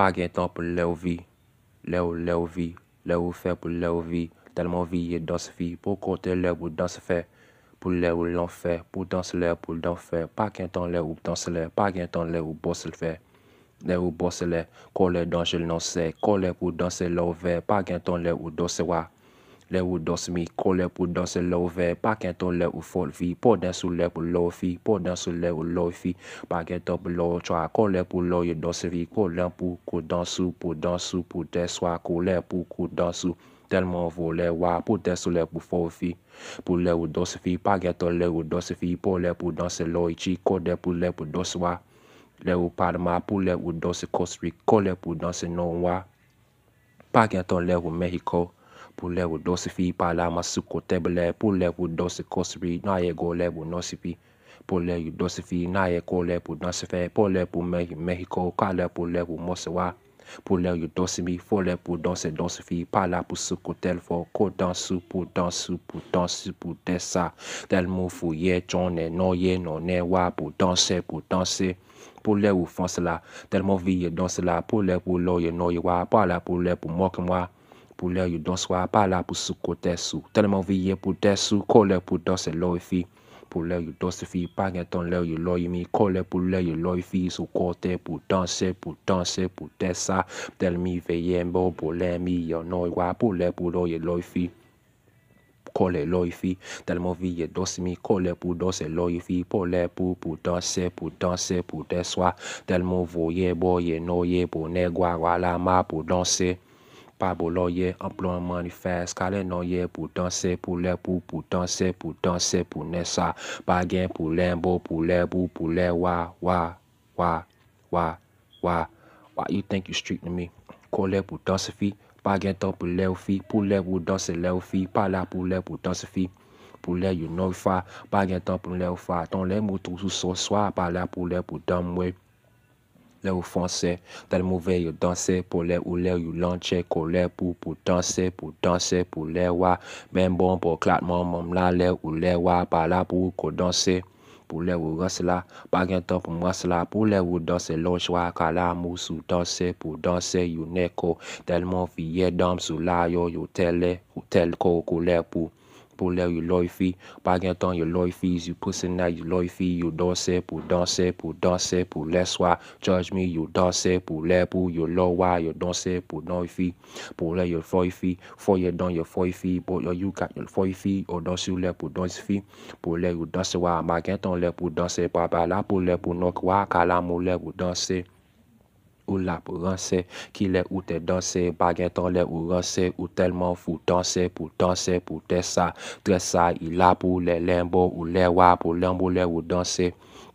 multim пор lam po lyè vi, mang lam pou li l fart pou li l Aleman vigoso le, Hospital le pou danse fat, pou la lam lam, pou wakhe lan fer, pouante lam pou wakhe lam, lintan po lì l fei, pam k founder li pou l baan k perché, Pag また nan le pou l va ca vakhe, � ate От pa konta ou bo s contacting u wag pel ミ sè yi Le wo dos mi. Kole pou danse le o ve. Pa gen ton le ou forgi. Po dansan le pou lou fi. Po dansan le ou lou fi. Pa gen ton pou lou tra. Kole pou lou yo dos fi. Kole pou koun dansan. Pou dansan pou te swa. Kole pou koun dansan telman vou le wa. Pou dansan le ou forgi. Pou le ou dos fi. Pa gen ton le ou dos fi. Pou le ou dansan le ou chi. Kole pou le ou dos wa. Le ou padman. Pou le ou dos kansri. Kole pou dansan le ou wa. Pa gen ton le ou mehi ko. pour les vous dosifi par la masse côté blé pour les vous dosi cosri na go les vous nosifi pour les vous dosifi na ye go les vous nosifi pour les vous me mexico calé pour les vous mosewa pour les vous dosimi pour les vous danse dosifi par la pour ce côté le pou co danse pour danse pour danse pour dessa tel mot fouillé tonne non ye ne wa pour danser pour danser pour les vous font cela tellement vie dans cela pour les vous loyer non ye wa par pour les moi Pou le yu doswa, pa la pou sou kote sou. Tel mo viye pou tesou, kou le pou dosye lo yu e fi. Pou le yu dosfi, e pa gen ton le yu lo yumi. Kou le pou le yu lo yu fi, sou kote pou dansi, pou dansi pou teswa. Tel mi veye mbo pou le mi yonoi e wapou le pou do yu lo yu fi. Kou le lo yu fi, tel mo viye dosmi. Kou le pou dosye lo yu fi, pou le pou pou dansi, pou dansi pou teswa. Tel mo voye boye noye pou negwa wala ma pou dansi. Pabo un manifeste, manifest, pour pour pour pour pour pour pour pour pour pour danse pour nesa. pour pour beau pour le pour, pour le wa, wa, wa, wa, wa. Why you think you street to me? call pour danser fi, bagen ton peu le fi, pour le pour danse le fi, pala pour le pour danser, fi. Pou les you know fa, ton les le ou fa, ton sous moutou soir, pas là pour les pour le français, Dal mauvais, yo danse pour les ou le yo pour, Ko le pour danser, pour danser pour pou le wa bon pou klatman mam la le ou le wa Pa la pou ko danse pour le ou rase là, Pa gen temps pou le ou danse Lonjwa car la mou sou danser, pour danser, yo neko Telman fiye dam la yo yo tele Ou tel ko ko Polaire, you loifi. Bagenton, you You pussy night, you loifi. You danser pour danser, pour danser, pour les soirs. Judge me, you danser pour les pour, you lowa, you danser pour pour Polaire, you foifi. Foyer dans, you foifi. Pour you cat, you foifi. Ou danser les pour danser. Vous you danser wa. Bagenton, les pour danser. Papa là, pour les pour quoi Kalamou, les pour danser. Ou la pou ranse, ki le ou te danse, bagetan le ou ranse, ou telman fou tanse, pou tanse, pou te sa, tre sa, ila pou le lembo, ou le wa, pou lembo le ou danse,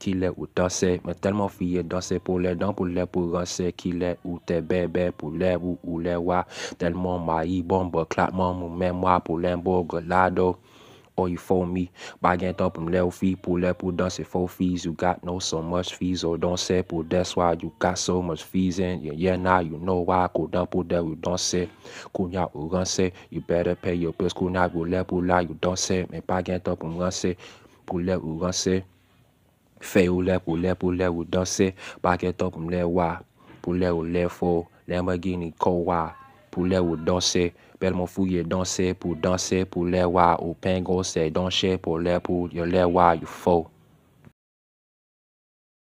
ki le ou tanse, me telman fye danse pou le dan, pou le pou ranse, ki le ou te bebe, pou le ou ou le wa, telman mayi bombe, klatman mou memwa, pou lembo gulado. Ou yi fo mi Ba gen ton pou mle ou fi Pou lè pou danse Fo fiz you got nou so much fiz Ou danse pou deswa You got so much fiz En yen yen na You know wa Kou dan pou lè ou danse Kou nya ou ranse You better pay your pes Kou nya ou lè pou la Ou danse Men pa gen ton pou mle ou danse Pou lè ou ranse Fe ou lè Pou lè pou lè ou danse Ba gen ton pou mle ou wa Pou lè ou lè fo Lè mè gini kou wa pour les ou danser. Belmont fouille danser pour danser pour les ou pingo c'est danser pour les pour les wa you faut.